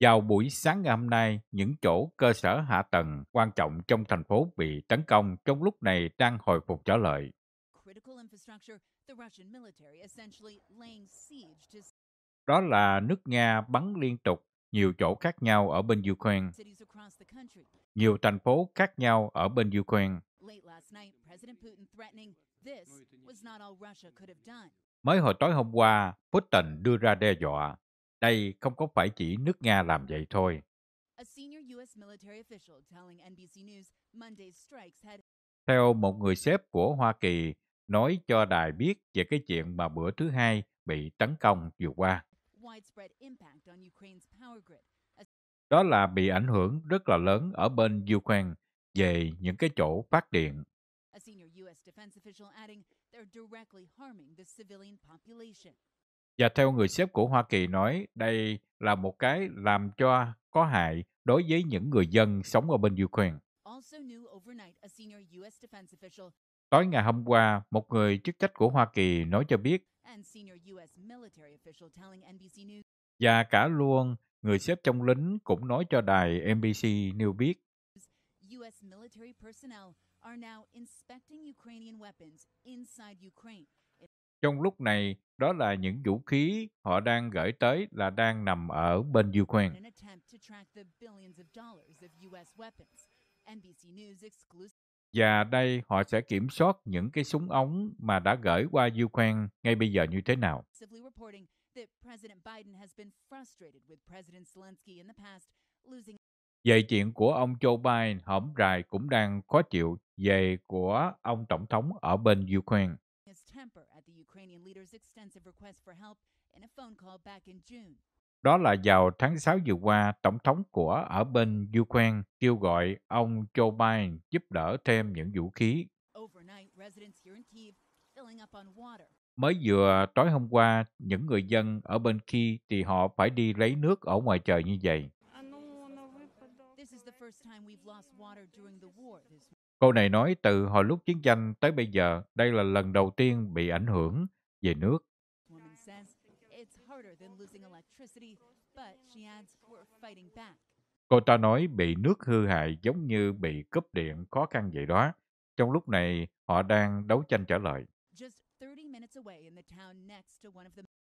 Vào buổi sáng ngày hôm nay, những chỗ cơ sở hạ tầng quan trọng trong thành phố bị tấn công trong lúc này đang hồi phục trở lại. Đó là nước Nga bắn liên tục nhiều chỗ khác nhau ở bên Ukraine, nhiều thành phố khác nhau ở bên Ukraine. Mới hồi tối hôm qua, Putin đưa ra đe dọa. Đây không có phải chỉ nước Nga làm vậy thôi. Theo một người sếp của Hoa Kỳ nói cho đài biết về cái chuyện mà bữa thứ hai bị tấn công vừa qua. Đó là bị ảnh hưởng rất là lớn ở bên Ukraine về những cái chỗ phát điện senior U.S. defense official adding they're directly harming the civilian population. Và theo người xếp của Hoa Kỳ nói, đây là một cái làm cho có hại đối với những người dân sống ở bên Ukraine. Tối ngày hôm qua, một người chức trách của Hoa Kỳ nói cho biết và cả luôn người xếp trong lính cũng nói cho đài NBC News biết are now inspecting Ukrainian weapons inside Ukraine. Trong lúc này, đó là những vũ khí họ đang gửi tới là đang nằm ở bên Ukraine. Và đây họ sẽ kiểm soát những cái súng ống mà đã gửi qua Ukraine ngay bây giờ như thế nào. That President Biden has been frustrated with President Zelensky in the past, losing về chuyện của ông Joe Biden, hổm rài cũng đang khó chịu về của ông tổng thống ở bên Ukraine. Đó là vào tháng 6 vừa qua, tổng thống của ở bên Ukraine kêu gọi ông Joe Biden giúp đỡ thêm những vũ khí. Mới vừa tối hôm qua, những người dân ở bên Kiev thì họ phải đi lấy nước ở ngoài trời như vậy. Câu này nói từ hồi lúc chiến tranh tới bây giờ, đây là lần đầu tiên bị ảnh hưởng về nước. Cô ta nói bị nước hư hại giống như bị cúp điện khó khăn vậy đó. Trong lúc này, họ đang đấu tranh trả lời.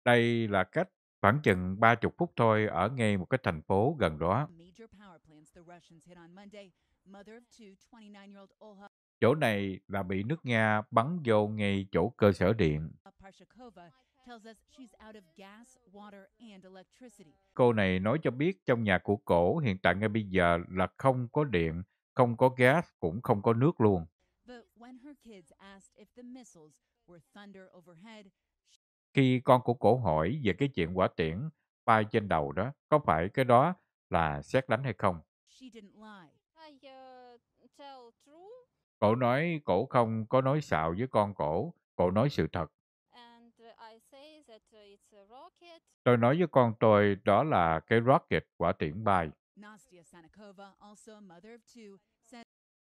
Đây là cách Khoảng chừng 30 phút thôi ở ngay một cái thành phố gần đó. Chỗ này là bị nước Nga bắn vô ngay chỗ cơ sở điện. Cô này nói cho biết trong nhà của cổ hiện tại ngay bây giờ là không có điện, không có gas, cũng không có nước luôn. But when her kids asked if the missiles were thunder overhead, khi con của cổ hỏi về cái chuyện quả tiễn bay trên đầu đó, có phải cái đó là xét đánh hay không? Ờ, cổ nói cổ không có nói xạo với con cổ, cổ nói sự thật. Uh, uh, tôi nói với con tôi đó là cái rocket quả tiễn bay.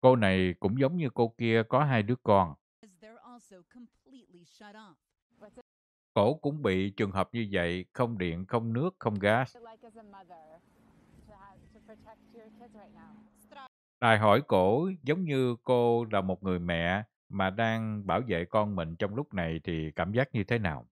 Cô này cũng giống như cô kia có hai đứa con. Cổ cũng bị trường hợp như vậy, không điện, không nước, không gas. Đài hỏi cổ giống như cô là một người mẹ mà đang bảo vệ con mình trong lúc này thì cảm giác như thế nào?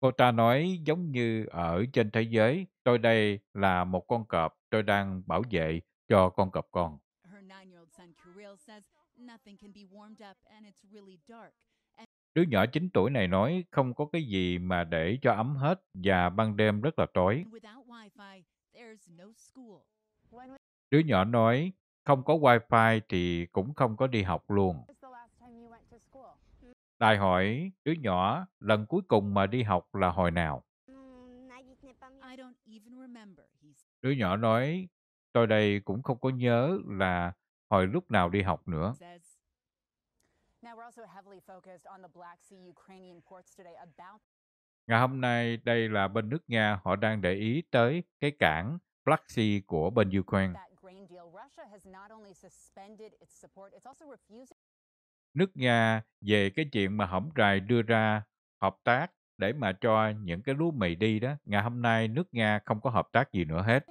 Cô ta nói giống như ở trên thế giới, tôi đây là một con cọp, tôi đang bảo vệ cho con cọp con. Đứa nhỏ 9 tuổi này nói không có cái gì mà để cho ấm hết và ban đêm rất là tối. Đứa nhỏ nói không có wifi thì cũng không có đi học luôn. Đài hỏi đứa nhỏ lần cuối cùng mà đi học là hồi nào? Mm, đứa nhỏ nói tôi đây cũng không có nhớ là hỏi lúc nào đi học nữa. Ngày hôm nay, đây là bên nước Nga, họ đang để ý tới cái cảng Black Sea của bên Ukraine. Nước Nga về cái chuyện mà hổng rài đưa ra hợp tác để mà cho những cái lúa mì đi đó, ngày hôm nay nước Nga không có hợp tác gì nữa hết.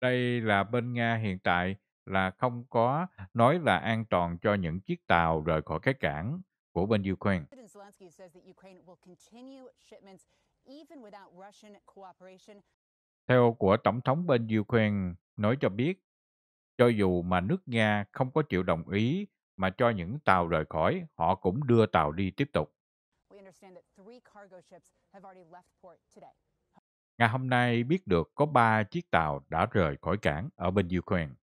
Đây là bên Nga hiện tại là không có nói là an toàn cho những chiếc tàu rời khỏi cái cảng của bên Ukraine. Theo của Tổng thống bên Ukraine nói cho biết, cho dù mà nước Nga không có chịu đồng ý mà cho những tàu rời khỏi, họ cũng đưa tàu đi tiếp tục. Ngày hôm nay biết được có 3 chiếc tàu đã rời khỏi cảng ở bên Ukraine.